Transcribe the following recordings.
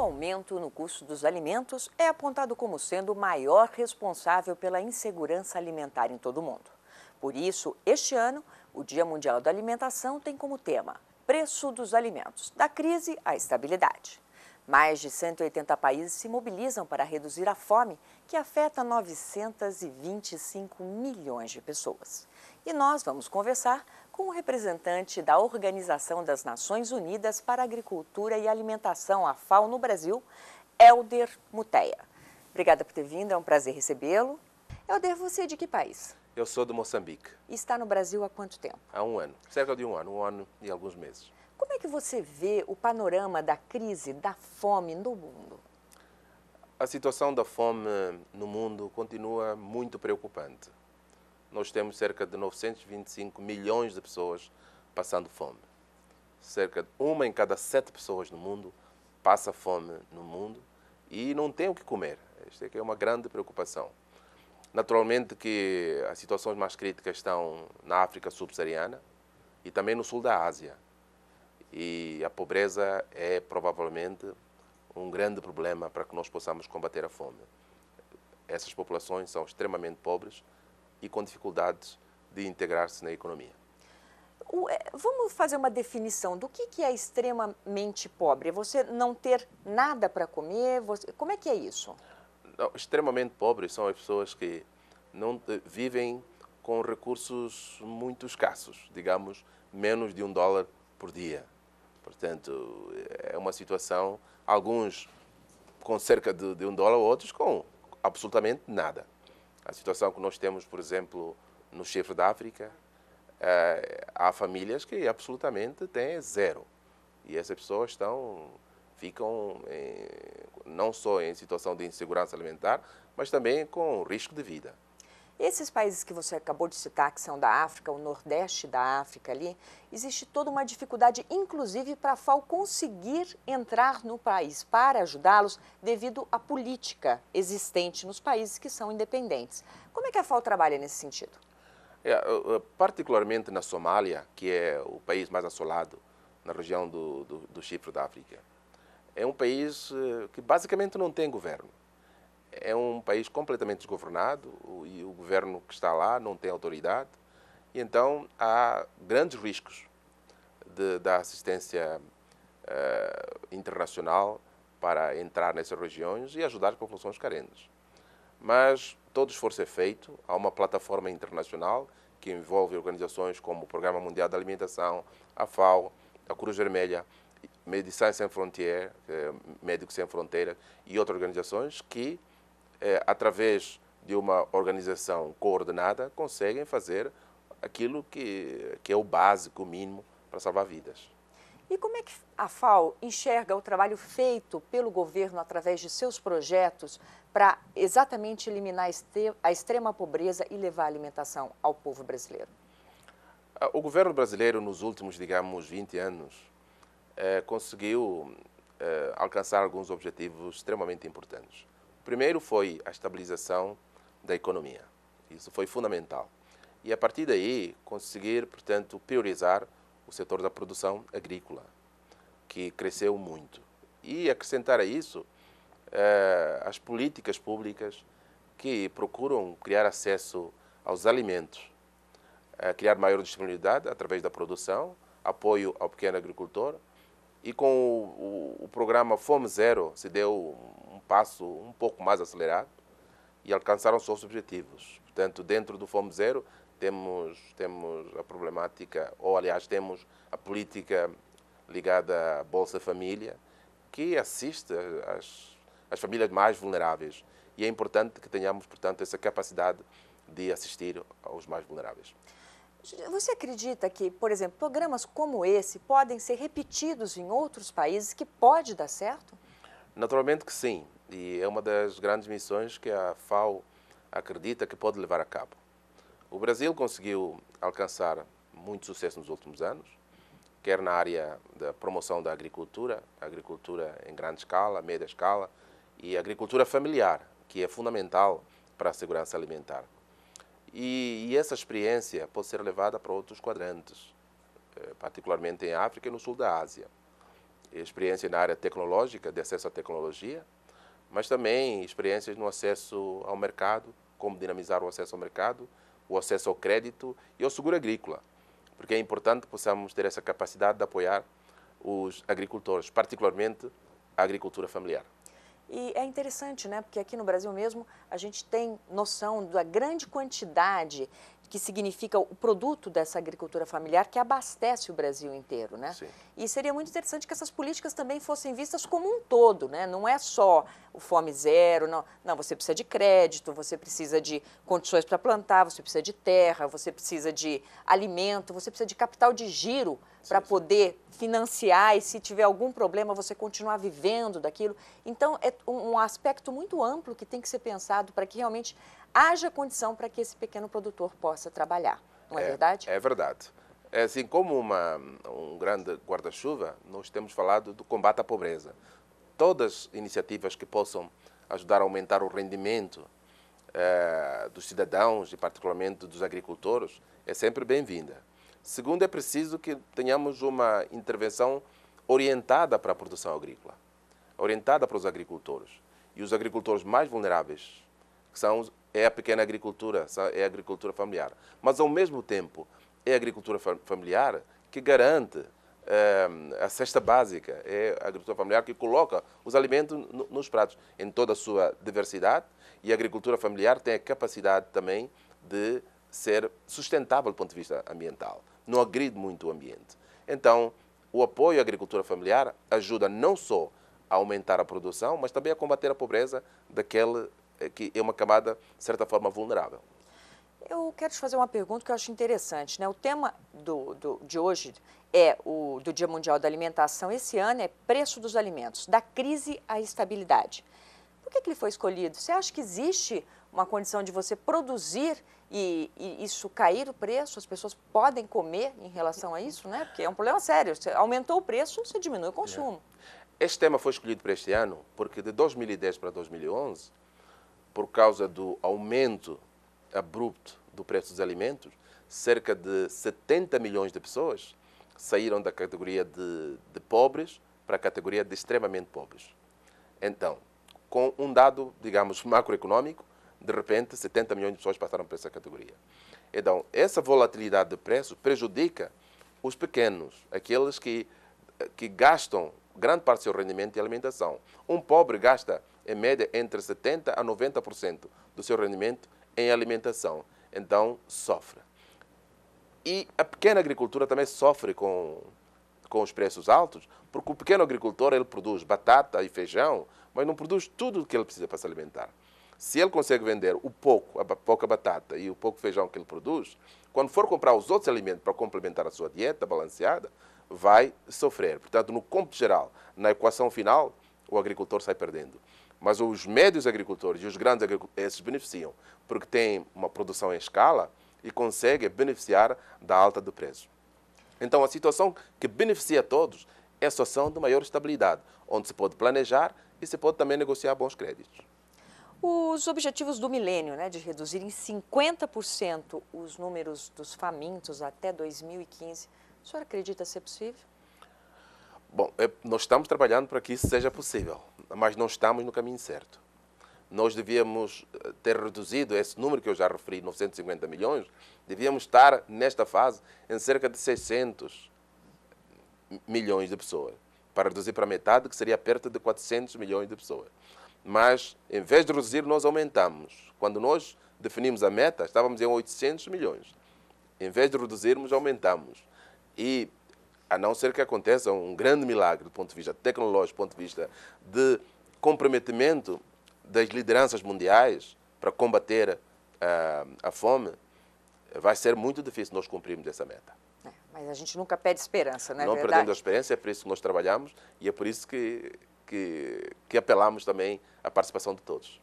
o aumento no custo dos alimentos é apontado como sendo o maior responsável pela insegurança alimentar em todo o mundo. Por isso, este ano, o Dia Mundial da Alimentação tem como tema Preço dos Alimentos, da crise à estabilidade. Mais de 180 países se mobilizam para reduzir a fome, que afeta 925 milhões de pessoas. E nós vamos conversar com o representante da Organização das Nações Unidas para Agricultura e Alimentação, a FAO, no Brasil, Helder Muteia. Obrigada por ter vindo, é um prazer recebê-lo. Helder, você é de que país? Eu sou do Moçambique. E está no Brasil há quanto tempo? Há um ano, cerca de um ano, um ano e alguns meses. Como é que você vê o panorama da crise da fome no mundo? A situação da fome no mundo continua muito preocupante nós temos cerca de 925 milhões de pessoas passando fome. Cerca de uma em cada sete pessoas no mundo passa fome no mundo e não tem o que comer. Esta é, é uma grande preocupação. Naturalmente que as situações mais críticas estão na África subsaariana e também no sul da Ásia. E a pobreza é provavelmente um grande problema para que nós possamos combater a fome. Essas populações são extremamente pobres e com dificuldades de integrar-se na economia. É, vamos fazer uma definição do que é extremamente pobre? É você não ter nada para comer? Você... Como é que é isso? Não, extremamente pobres são as pessoas que não eh, vivem com recursos muito escassos, digamos, menos de um dólar por dia. Portanto, é uma situação, alguns com cerca de, de um dólar, outros com absolutamente nada. A situação que nós temos, por exemplo, no chifre da África, eh, há famílias que absolutamente têm zero. E essas pessoas estão, ficam em, não só em situação de insegurança alimentar, mas também com risco de vida. Esses países que você acabou de citar, que são da África, o Nordeste da África ali, existe toda uma dificuldade, inclusive para a FAO conseguir entrar no país para ajudá-los devido à política existente nos países que são independentes. Como é que a FAO trabalha nesse sentido? É, particularmente na Somália, que é o país mais assolado na região do, do, do Chifre da África, é um país eh, que basicamente não tem governo é um país completamente desgovernado e o governo que está lá não tem autoridade. E então há grandes riscos de, da assistência uh, internacional para entrar nessas regiões e ajudar as populações carentes. Mas todo esforço é feito, há uma plataforma internacional que envolve organizações como o Programa Mundial da Alimentação, a FAO, a Cruz Vermelha, Medicina Sem Fronteira, eh, Médicos Sem Fronteira e outras organizações que eh, através de uma organização coordenada, conseguem fazer aquilo que, que é o básico, o mínimo, para salvar vidas. E como é que a FAO enxerga o trabalho feito pelo governo através de seus projetos para exatamente eliminar a extrema pobreza e levar a alimentação ao povo brasileiro? Ah, o governo brasileiro, nos últimos, digamos, 20 anos, eh, conseguiu eh, alcançar alguns objetivos extremamente importantes. Primeiro foi a estabilização da economia. Isso foi fundamental. E a partir daí, conseguir, portanto, priorizar o setor da produção agrícola, que cresceu muito. E acrescentar a isso eh, as políticas públicas que procuram criar acesso aos alimentos, eh, criar maior disponibilidade através da produção, apoio ao pequeno agricultor. E com o, o, o programa Fome Zero se deu passo um pouco mais acelerado e alcançaram seus objetivos. Portanto, dentro do Fome Zero, temos, temos a problemática, ou aliás, temos a política ligada à Bolsa Família, que assiste às, as famílias mais vulneráveis. E é importante que tenhamos, portanto, essa capacidade de assistir aos mais vulneráveis. Você acredita que, por exemplo, programas como esse podem ser repetidos em outros países que pode dar certo? Naturalmente que sim. E é uma das grandes missões que a FAO acredita que pode levar a cabo. O Brasil conseguiu alcançar muito sucesso nos últimos anos, quer na área da promoção da agricultura, agricultura em grande escala, média escala, e agricultura familiar, que é fundamental para a segurança alimentar. E, e essa experiência pode ser levada para outros quadrantes, eh, particularmente em África e no sul da Ásia. Experiência na área tecnológica, de acesso à tecnologia, mas também experiências no acesso ao mercado, como dinamizar o acesso ao mercado, o acesso ao crédito e ao seguro agrícola, porque é importante que possamos ter essa capacidade de apoiar os agricultores, particularmente a agricultura familiar. E é interessante, né? Porque aqui no Brasil mesmo a gente tem noção da grande quantidade que significa o produto dessa agricultura familiar que abastece o Brasil inteiro, né? Sim. E seria muito interessante que essas políticas também fossem vistas como um todo, né? Não é só o fome zero, não. Não, você precisa de crédito, você precisa de condições para plantar, você precisa de terra, você precisa de alimento, você precisa de capital de giro para poder financiar e se tiver algum problema você continuar vivendo daquilo. Então é um aspecto muito amplo que tem que ser pensado para que realmente haja condição para que esse pequeno produtor possa trabalhar. Não é, é verdade? É verdade. É assim como uma, um grande guarda-chuva, nós temos falado do combate à pobreza. Todas iniciativas que possam ajudar a aumentar o rendimento eh, dos cidadãos e particularmente dos agricultores é sempre bem-vinda. Segundo, é preciso que tenhamos uma intervenção orientada para a produção agrícola, orientada para os agricultores. E os agricultores mais vulneráveis que são, é a pequena agricultura, é a agricultura familiar. Mas, ao mesmo tempo, é a agricultura familiar que garante eh, a cesta básica, é a agricultura familiar que coloca os alimentos nos pratos, em toda a sua diversidade, e a agricultura familiar tem a capacidade também de ser sustentável do ponto de vista ambiental, não agride muito o ambiente. Então, o apoio à agricultura familiar ajuda não só a aumentar a produção, mas também a combater a pobreza daquele que é uma camada, de certa forma, vulnerável. Eu quero te fazer uma pergunta que eu acho interessante. Né? O tema do, do, de hoje é o do Dia Mundial da Alimentação. Esse ano é preço dos alimentos, da crise à estabilidade. Por que, que ele foi escolhido? Você acha que existe uma condição de você produzir e, e, isso cair o preço, as pessoas podem comer em relação a isso, né? Porque é um problema sério. Você aumentou o preço, você diminui o consumo. É. Este tema foi escolhido para este ano porque de 2010 para 2011 por causa do aumento abrupto do preço dos alimentos, cerca de 70 milhões de pessoas saíram da categoria de, de pobres para a categoria de extremamente pobres. Então, com um dado, digamos, macroeconômico, de repente 70 milhões de pessoas passaram para essa categoria. Então, essa volatilidade de preços prejudica os pequenos, aqueles que, que gastam grande parte do seu rendimento em alimentação. Um pobre gasta em média, entre 70% a 90% do seu rendimento em alimentação. Então, sofre. E a pequena agricultura também sofre com, com os preços altos, porque o pequeno agricultor ele produz batata e feijão, mas não produz tudo o que ele precisa para se alimentar. Se ele consegue vender o pouco, a pouca batata e o pouco feijão que ele produz, quando for comprar os outros alimentos para complementar a sua dieta balanceada, vai sofrer. Portanto, no conto geral, na equação final, o agricultor sai perdendo. Mas os médios agricultores e os grandes agricultores, esses beneficiam, porque têm uma produção em escala e conseguem beneficiar da alta do preço. Então, a situação que beneficia todos é a situação de maior estabilidade, onde se pode planejar e se pode também negociar bons créditos. Os objetivos do milênio, né, de reduzir em 50% os números dos famintos até 2015, o senhor acredita ser possível? Bom, é, nós estamos trabalhando para que isso seja possível, mas não estamos no caminho certo. Nós devíamos eh, ter reduzido esse número que eu já referi, 950 milhões, devíamos estar, nesta fase, em cerca de 600 milhões de pessoas, para reduzir para metade, que seria perto de 400 milhões de pessoas. Mas, em vez de reduzir, nós aumentamos. Quando nós definimos a meta, estávamos em 800 milhões. Em vez de reduzirmos, aumentamos. E a não ser que aconteça um grande milagre do ponto de vista tecnológico, do ponto de vista de comprometimento das lideranças mundiais para combater a, ah, a fome, vai ser muito difícil nós cumprirmos essa meta. É, mas a gente nunca perde esperança, não é não verdade? Não perdemos a esperança, é por isso que nós trabalhamos e é por isso que, que, que apelamos também à participação de todos.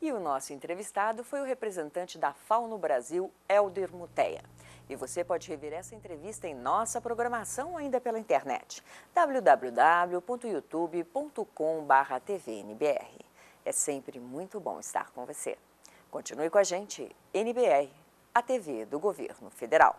E o nosso entrevistado foi o representante da FAO no Brasil, Helder Muteia. E você pode rever essa entrevista em nossa programação ainda pela internet, www.youtube.com.br. É sempre muito bom estar com você. Continue com a gente, NBR, a TV do Governo Federal.